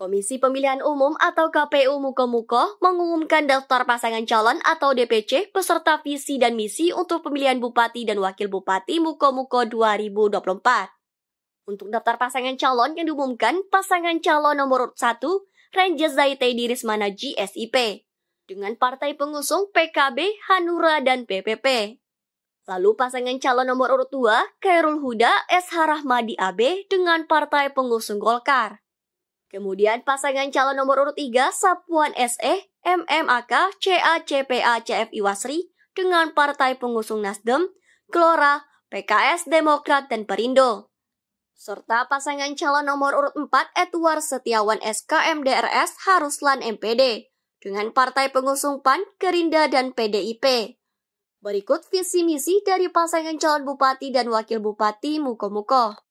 Komisi Pemilihan Umum atau KPU Muko-Muko mengumumkan daftar pasangan calon atau DPC peserta visi dan misi untuk pemilihan Bupati dan Wakil Bupati Muko-Muko 2024. Untuk daftar pasangan calon yang diumumkan, pasangan calon nomor 1 Zaitai Zaitedi Rismana GSIP dengan partai pengusung PKB, Hanura, dan PPP. Lalu pasangan calon nomor urut 2, Kairul Huda SH Rahmadi AB dengan partai pengusung Golkar. Kemudian pasangan calon nomor urut 3 Sapuan SE, MMAK, CPA, CFI Wasri dengan partai pengusung Nasdem, Gelora, PKS, Demokrat, dan Perindo. Serta pasangan calon nomor urut 4 Edward Setiawan S.K.M.D.R.S. Haruslan MPD dengan partai pengusung PAN, Gerinda, dan PDIP. Berikut visi misi dari pasangan calon bupati dan wakil bupati Muko Muko.